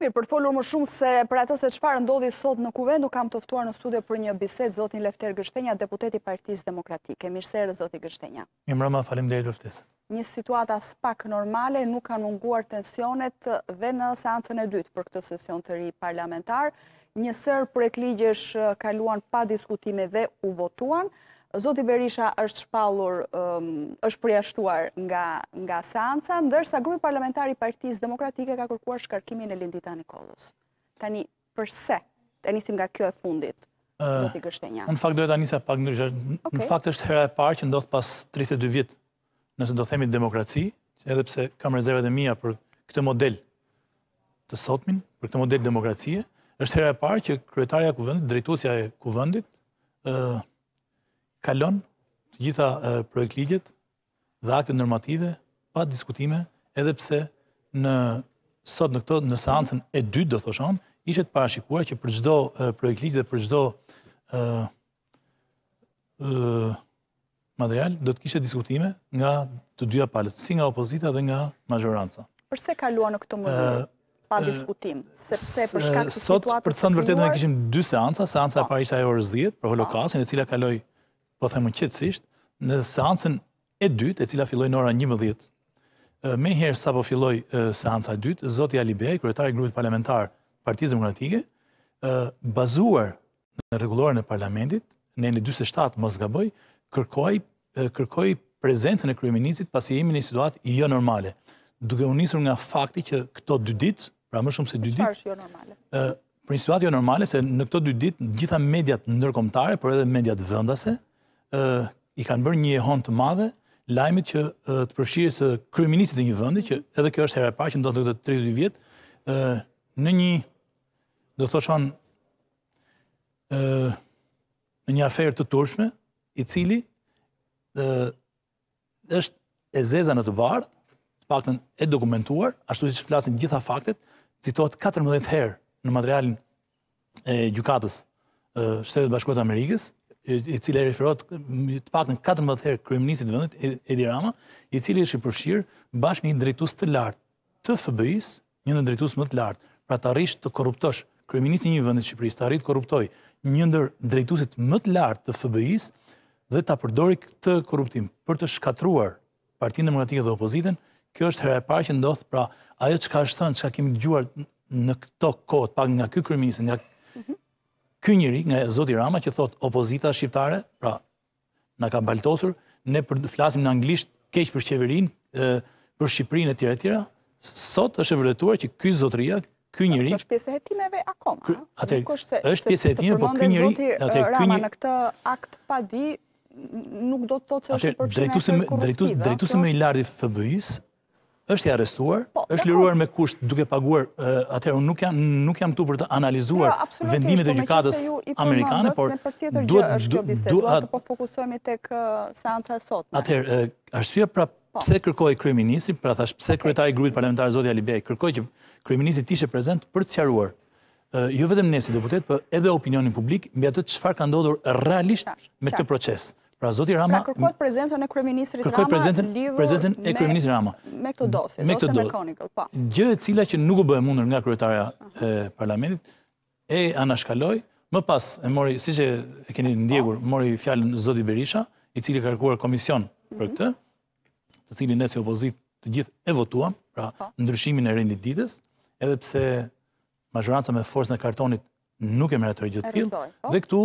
Mirë, për të folur më shumë se për atës e qëfarë ndodhi sot në kuvendu, kam të oftuar në studio për një biset, Zotin Lefter Gështenja, deputeti partijës demokratike. Mirë sërë, Zotin Gështenja. Mirë më falim dhe i dërftis. Një situata spak normale, nuk kanë munguar tensionet dhe në seancën e dytë për këtë sesion të ri parlamentar. Një sërë për e kligjesh eh, kaluan pa diskutime dhe u votuan. Zoti Berisha është shpallur, um, është përjashtuar nga nga seanca, ndërsa grupi parlamentar i Partisë Demokratike ka kërkuar shkarkimin e Lindita Nikollës. Tani përse? Të nisim nga kjo e fundit. Zoti Gështenja. Në fakt do të nisë pak ndryshe. Në fakt është hera e parë që ndodh pas 32 vjetë, nëse do themi demokraci, edhe pse kam rezervat e mia për këtë model të sotmin, për këtë model demokracie, është hera e parë që kryetaria e kuvendit, drejtuesja e kuvendit, kalon të gjitha projekt ligjet dhe akte normative pa diskutime, edhe pse në sot në këto në seancën e dytë do të thoshëm, ishte parashikuar që për çdo projekt ligj dhe për çdo ë material do të kishte diskutime nga të dyja palët, si nga opozita dhe nga majoranca. Përse kaluan në këtë mënyrë? pa diskutim, për shkak të situatës Sot për të të të të të të seanca, të të të të të të të të të të të po themë qëtësisht, në seancën e dytë, e cila filloj në ora 11, me herë sa po filloj seanca e dytë, Zoti Ali Bej, kërëtari grupit parlamentar partizë demokratike, bazuar në regulorën e parlamentit, në në 27 Mosgaboj, kërkoj, kërkoj prezencën e kryeministit pasi jemi në situatë jo normale. Duke u nisur nga fakti që këto dy ditë, pra më shumë se dy ditë, jo normale. Ë, për një situatë jo normale se në këto dy ditë gjitha mediat ndërkombëtare, por edhe mediat vendase, i kanë bërë një hon të madhe lajmit që të përshirë së kryeministit të një vendi që edhe kjo është hera e parë që ndodh në këtë 32 vjet ë në një do të ë në një aferë të turshme i cili ë është e zeza në të bardh të paktën e dokumentuar ashtu siç flasin gjitha faktet citohet 14 herë në materialin e gjykatës e Shtetit Amerikës, i cili e referohet të pak në 14 herë kryeministit të vendit Edi Rama, i cili është i përfshirë bashkë një drejtues të lartë të FBI-s, një ndër drejtues më të lartë, pra të arrish të korruptosh kryeministin e një vendi të Shqipërisë, të arrit korruptoj një ndër drejtuesit më të lartë të FBI-s dhe ta përdori këtë korruptim për të shkatruar Partinë Demokratike dhe opozitën, kjo është hera e parë që ndodh, pra ajo çka është thënë, çka kemi dëgjuar në këto kohë pak nga ky nga Ky njëri nga Zoti Rama që thot opozita shqiptare, pra na ka baltosur, ne për flasim në anglisht keq për qeverinë, për Shqipërinë e tjera e tjera, sot është vërtetuar që ky zotëria, ky njeri është pjesë e hetimeve akoma. Atë është pjesë e tij, por ky njeri, atë ky njeri në këtë akt pa di nuk do të thotë se është për drejtuesi drejtuesin më i lartë i FBI-s, është i arestuar, po, është po. liruar me kusht duke paguar, atëherë unë nuk jam tu për të analizuar jo, vendimit e gjukatës amerikane, por duhet të po fokusojme të kë seansa e sotme. Atëherë, është syrë pra pëse po. kërkoj kërëministri, pra thash pëse kërëtaj grujt parlamentarë zotja Libej, kërkoj që kërëministri tishe prezent për të qaruar, ju jo vetëm nesi deputet, për edhe opinionin publik, mbi atët qëfar ka ndodur realisht me të proces. Pra zoti Rama pra, kërkohet prezencën e kryeministrit Rama. Kërkohet prezencën prezencën e kryeministrit Rama. Me këtë dosje, me këtë dosje po. Gjë e cila që nuk u bë mundur nga kryetaria e parlamentit e anashkaloi, më pas e mori, siç e keni ndjekur, po. mori fjalën zoti Berisha, i cili ka kërkuar komision për mhm. këtë, të cilin ne si opozit të gjithë e votuam, pra po. ndryshimin e rendit ditës, edhe pse majoranca me forcën e kartonit nuk e meritoi gjithë tillë. Po. Dhe këtu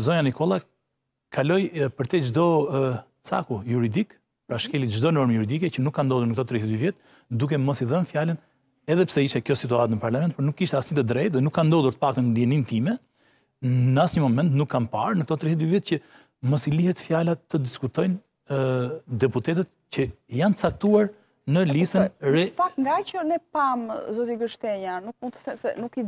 Zoja Nikola kaloj për te gjdo caku juridik, pra shkeli gjdo normë juridike që nuk ka ndodhë në këto 32 vjetë, duke mos i dhënë fjallin, edhe pse ishe kjo situatë në parlament, për nuk ishte asni të drejtë dhe nuk ka ndodhë të pakën në djenin time, në asni moment nuk kam parë në këto 32 vjetë që mos i lihet fjallat të diskutojnë deputetet që janë caktuar në listën... Në fakt nga që ne pamë, zoti Gështenja, nuk i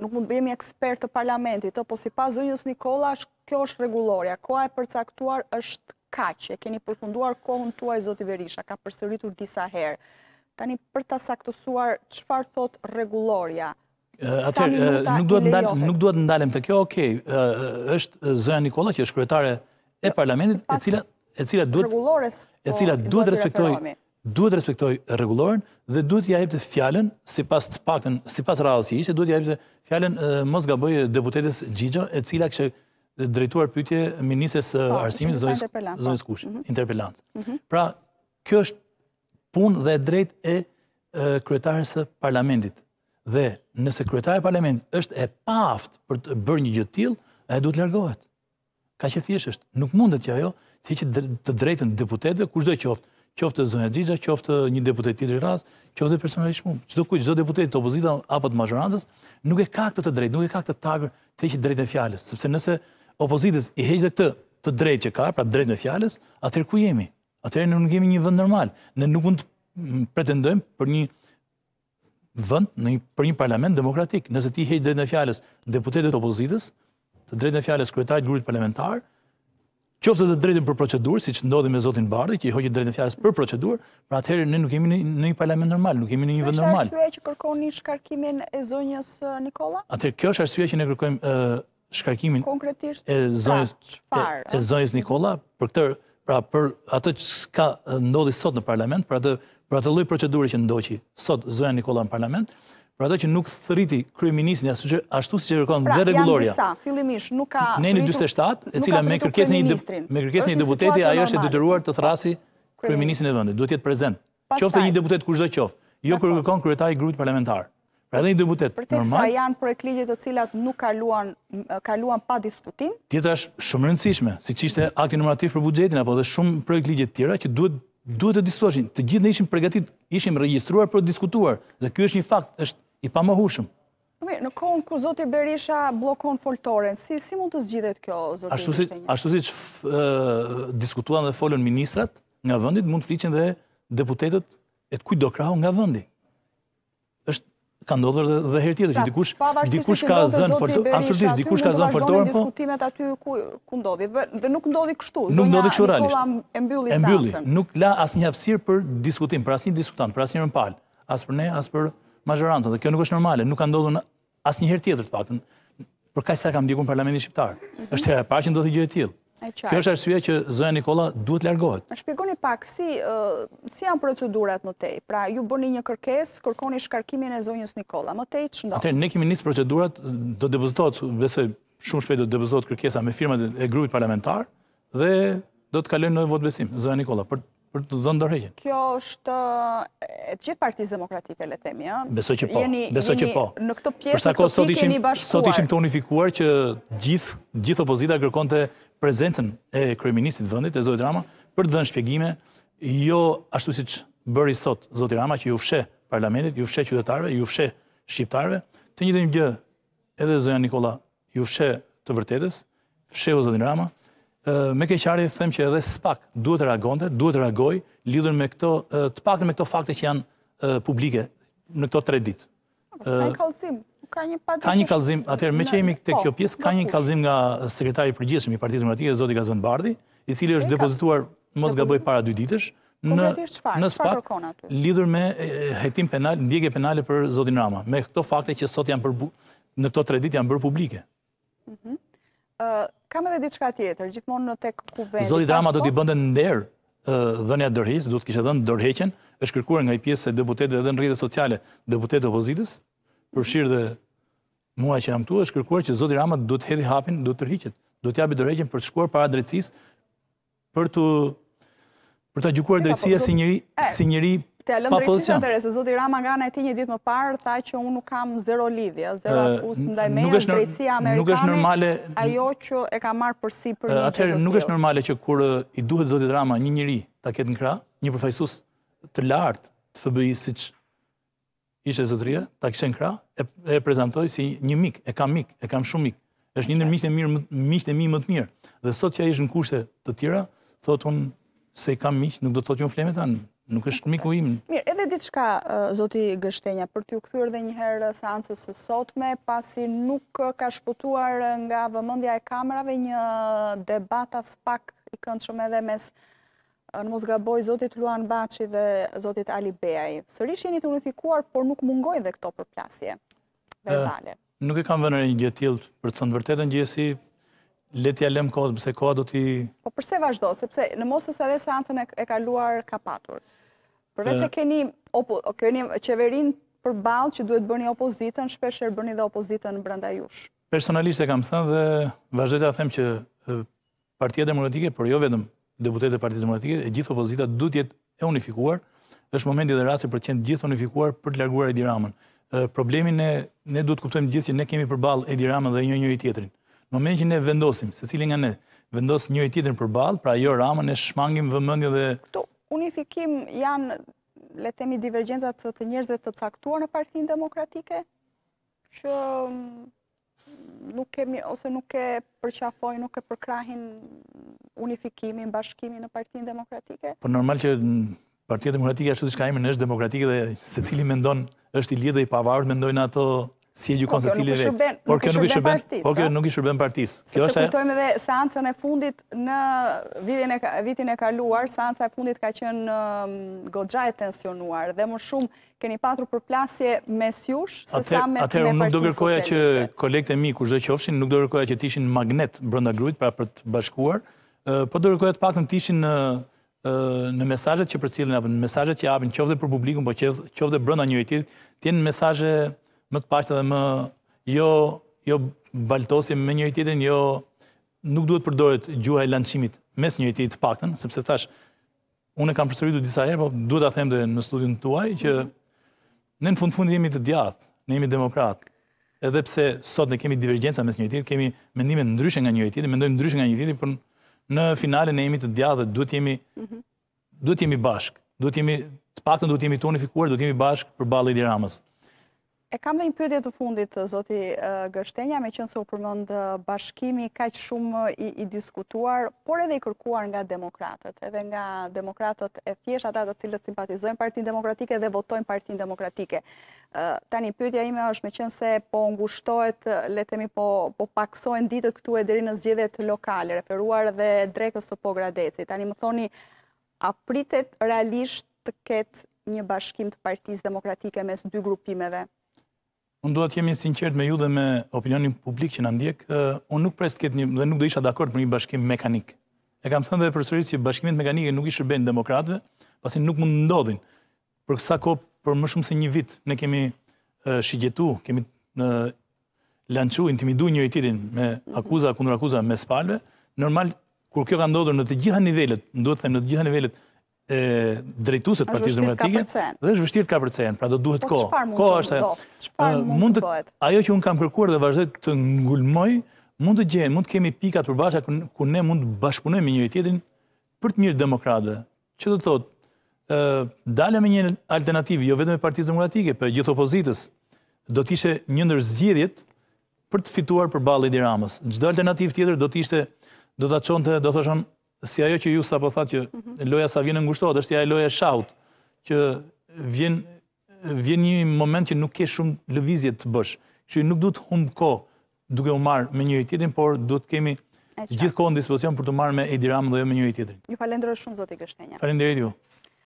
nuk mund bëjemi ekspert të parlamentit, të, po si pas zënjës Nikola, kjo është regulorja, koha e përcaktuar është kaqë, e keni përfunduar kohën tuaj, Zoti Verisha, ka përsëritur disa herë. Tani, për të saktësuar, qëfar thot regulorja? Atër, nuk duhet ndal, të ndalem të kjo, okej, është zënja Nikola, që është kryetare e jo, parlamentit, e cila, e cila duhet, e cila po, duhet respektoj, duhet respektoj regulorën dhe duhet ja jep të fjallën si pas të pakten, si pas rrallës që ishte, duhet ja jep të fjallën mos ga bëjë deputetis Gjigjo e cila kështë drejtuar pytje minises po, arsimit zonës po. kush, mhm. interpellant. Mhm. Pra, kjo është pun dhe drejt e kretarës parlamentit. Dhe nëse kretarë e parlament është e paft për të bërë një gjithë tjil, e duhet të lërgohet. Ka që thjeshtë është. Nuk mundet që ajo të drejtën deputetve, kushtë dhe qoftë, qoftë zonja Xhixha, qoftë një deputet tjetër të radhës, qoftë personalisht mua, çdo kujt, çdo deputet të opozitës apo të majorancës, nuk e ka këtë të drejtë, nuk e ka këtë tagër të heqë drejtën fjalës, sepse nëse opozitës i heq këtë të drejtë që ka, pra drejtën e fjalës, atëherë ku jemi? Atëherë ne nuk kemi një vend normal. Ne nuk mund të pretendojmë për një vend, në për një parlament demokratik. Nëse ti heq drejtën e fjalës deputetit opozitës, të drejtën e fjalës kryetarit të grupit parlamentar, jo të drejtën për procedurë, siç ndodhi me zotin Bardhi, që i hoqi të drejtën fjalës për procedurë, pra atëherë ne nuk jemi në një parlament normal, nuk jemi në një vend normal. Arsyeja që kërkoni shkarkimin e zonjës Nikola? Atëherë kjo është arsyeja që ne kërkojmë shkarkimin e pra zonjës e zonjës Nikola, për këtë, pra për atë që ka ndodhi sot në parlament, për atë për atë lloj procedurë që ndoqi sot zojë Nikola në parlament. Pra ato që nuk thëriti kryeministin, ashtu si që kërkon dhe reguloria. Pra janë disa, fillimish, nuk ka thëritu kryeministrin. E cila me kërkesin një deputeti, ajo është e dëdëruar të thrasi kryeministin e vëndit. Duhet jetë prezent. Qofte një deputet kushtë dhe qofte. Jo kërkon kryetari grupit parlamentar. Pra edhe një deputet normal. Për teksa janë projekligje të cilat nuk kaluan pa diskutim? Tjetra është shumë rëndësishme, si që ishte akti numerativ për budgetin, apo dhe shumë projekligje të tjera që duhet të diskutuashin. Të gjithë në ishim pregatit, ishim registruar për diskutuar. Dhe kjo është një fakt, është i pa më hushëm. Në kohën ku Zoti Berisha blokon foltoren, si mund të zgjidhet kjo, Zotir Bështenja? Ashtu si që diskutuan dhe folën ministrat nga vëndit, mund të fliqen dhe deputetet e të kujt do krahu nga vëndi. Êshtë ka ndodhër dhe herë tjetë, që pra, dikush ka zënë foltoren, absolutisht, dikush ka zënë foltoren, po... Nuk ndodhi kështu, zonja Nikola e mbylli seansën. nuk la as një hapsir për diskutim, për as një diskutant, për as një as për ne, as për mazhoranca dhe kjo nuk është normale, nuk ka ndodhur asnjëherë tjetër të paktën për kaq sa kam ndjekur parlamentin shqiptar. Mhm. Është e parë që ndodhi gjë e tillë. Kjo është arsyeja që Zoja Nikola duhet largohet. Më shpjegoni pak si si janë procedurat më tej. Pra ju bëni një kërkesë, kërkoni shkarkimin e zonjës Nikola. Më tej ç'ndo. Atë ne kemi nis procedurat, do të depozitohet, besoj shumë shpejt do të depozitohet kërkesa me firmat e grupit parlamentar dhe do të kalojnë në votbesim. Zoja Nikola për për të dhënë ndërhyjen. Kjo është të gjithë partisë demokratike, le themi, ja? Beso që po, beso që po. Në këto pjesë, në këto pjesë, jeni bashkuar. Sot ishim të unifikuar që gjithë gjith opozita kërkon të prezencen e kreministit vëndit, e Zotit Rama, për të dhënë shpjegime, jo ashtu si që bëri sot Zotit Rama, që ju fshe parlamentit, ju fshe qytetarve, ju fshe shqiptarve, të një të një gjë, edhe Zoya Nikola, ju fshe të vërtetës, fshe u Zotit Rama, me keqari të them që edhe spak duhet të reagonte, duhet të reagoj, lidhën me këto, të pak me këto fakte që janë publike në këto tre ditë. Ka një kalzim, atërë me që jemi këtë po, kjo pjesë, ka një kalzim nga sekretari përgjithshëm i Partisë Demokratike, Zoti Gazvan Bardi, i cili është depozituar mos gaboj para dy ditësh, në spak lidhur me hetim penal, ndjekje penale për Zotin Rama, me këto fakte që sot janë përbu, në këto tre ditë janë bërë publike. Mhm. Kam edhe diçka tjetër, gjithmonë në tek kuvendit. Zoti Drama do t'i po? bëndë në nderë dhënja dërhis, do t'kishe dhënë dërheqen, është kërkuar nga i pjesë e deputetve dhe në rritë sociale, deputetë opozitës, përshirë dhe mua që jam tu, është kërkuar që Zoti Rama do t'hedi hapin, do t'rhiqet, do t'jabi dërheqen për të shkuar para drecis, për të për gjukuar po, drejtsia si njëri Të alëm drejtësisht atëre, zoti Rama nga në e ti një ditë më parë, tha që unë nuk kam zero lidhja, zero akus në daj me në drejtësia amerikane, ajo që e ka marë për si për një që të tjilë. nuk është normale që kur i duhet zoti Rama një njëri ta ketë në kra, një përfajsus të lartë të fëbëji si që ishe zotëria, ta kështë në kra, e prezentoj si një mik, e kam mik, e kam shumë mik, është një nërë mishtë e mi më të mirë. Dhe sot që a ishë në kushte të tjera, thotë unë se i kam mishtë, nuk do të thotë një flemet anë, nuk është miku im. Mirë, edhe ditë shka, zoti Gështenja, për t'ju këthyrë dhe njëherë seansës sotme, pasi nuk ka shpëtuar nga vëmëndja e kamerave një debata spak i këndë shumë edhe mes në mos gaboj zotit Luan Baci dhe zotit Ali Beaj. Sërish jeni të unifikuar, por nuk mungoj dhe këto përplasje verbale. Nuk e kam vënër një gjëtilt për të thënë vërtetën gjësi, Leti alem kohës, përse kohë do t'i... Po përse vazhdo, sepse në mosës edhe seancën e ka luar ka patur. Përve e keni qeverin për balë që duhet bërni opozitën, shpesher bërni dhe opozitën në brënda jush. Personalisht e kam thënë dhe vazhdojtë a them që partijet demokratike, por jo vedëm deputet e partijet demokratike, e gjithë opozita du jetë e unifikuar, dhe shë momenti dhe rasi për qenë gjithë unifikuar për të larguar e diramën. Problemin e ne du kuptojmë gjithë që ne kemi për balë dhe një njëri tjetërin. Në moment që ne vendosim, se cilin nga ne, vendos një i titrën për balë, pra jo ramën, ne shmangim vëmëndje dhe... Këto unifikim janë, letemi, divergjenzat të të njerëzve të caktuar në partinë demokratike, që mm, nuk kemi, ose nuk e përqafoj, nuk e përkrahin unifikimin, bashkimin në partinë demokratike. Por normal që partinë demokratike ashtu të shkajme në është demokratike dhe se cili me është i lidhe i pavarët, mendojnë ato si e gjukon po, se cili vetë. Por kjo nuk i shërben partisë. Por kjo nuk i shërben partisë. Kjo është. Sepse kujtojmë edhe seancën e fundit në vitin e vitin e kaluar, seanca e fundit ka qenë um, goxha e tensionuar dhe më shumë keni patur përplasje mes jush se sa me partinë. Atëherë nuk do kërkoja që kolekte mi mi kushdo qofshin, nuk do kërkoja që të ishin magnet brenda grupit pra për të bashkuar, po do kërkoja të paktën të ishin në në mesazhet që përcjellin apo në mesazhet që japin, qoftë për publikun, po qoftë brenda njëri tjetrit, të jenë mesazhe më të pashtë dhe më jo jo baltosim me njëri tjetrin, jo nuk duhet përdoret gjuha e lançimit mes njëri tjetrit të paktën, sepse thash unë kam përsëritur disa herë, po duhet a them dhe në studion tuaj që mhm. ne në fund fundi jemi të djathtë, ne jemi demokratë. Edhe pse sot ne kemi divergjenca mes njëri tjetrit, kemi mendime ndryshe nga njëri tjetri, mendojmë ndryshe nga njëri tjetri, por në finale ne jemi të djathtë, duhet jemi mhm. duhet jemi bashkë, duhet jemi të paktën duhet jemi tonifikuar, duhet jemi bashkë përballë Ramës. E kam dhe një pyetje të fundit, Zoti Gështenja, me qënë se u përmënd bashkimi, ka që shumë i diskutuar, por edhe i kërkuar nga demokratët, edhe nga demokratët e thjesht, ata të cilët simpatizojnë partin demokratike dhe votojnë partin demokratike. Ta një pjodja ime është me qënë se po ngushtojt, letemi po, po paksojnë ditët këtu e dherinë në zgjedet lokale, referuar dhe drekës të pogradeci. Ta një më thoni, a pritet realisht të ketë një bashkim të partiz demokratike mes dy grupimeve? Unë duhet jemi sinqert me ju dhe me opinionin publik që në ndjek, unë nuk pres të ketë një, dhe nuk do isha dakord për një bashkim mekanik. E kam thënë dhe përsërit që bashkimit mekanike nuk i shërben demokratëve, pasi nuk mund ndodhin. Për kësa ko, për më shumë se një vit, ne kemi shigjetu, kemi uh, lanqu, intimidu një e tirin me akuza, kundur akuza, me spalve, normal, kur kjo ka ndodhur në të gjitha nivellet, në duhet të them në të gjitha nivellet, drejtuset partijës demokratike dhe është vështirë të kapërcen, pra do duhet ko. Po që farë mund të Ajo që unë kam kërkuar dhe vazhdoj të ngulmoj, mund të gjenë, mund të kemi pikat përbasha ku ne mund të bashkëpunoj me njëri tjetrin për të mirë demokratëve. Që do të thotë, dalja me një alternativë, jo vetëm e partijës demokratike, për po gjithë opozitës, do të ishe një nërë për të fituar për balë i diramës. gjithë alternativë tjetër do të ishte, do të aqonë të, do të shonë, si ajo që ju sa po thatë që mhm. loja sa vjenë ngushtohet, është ja e loja shaut, që vjenë vjen një moment që nuk ke shumë lëvizje të bësh, që nuk du të humë ko duke u marë me njëri tjetin, por du të kemi gjithë kohë në dispozion për të marë me Edi Ramë dhe jo me njëri tjetin. Një falendrë shumë, Zotik Gështenja. Falendrë ju.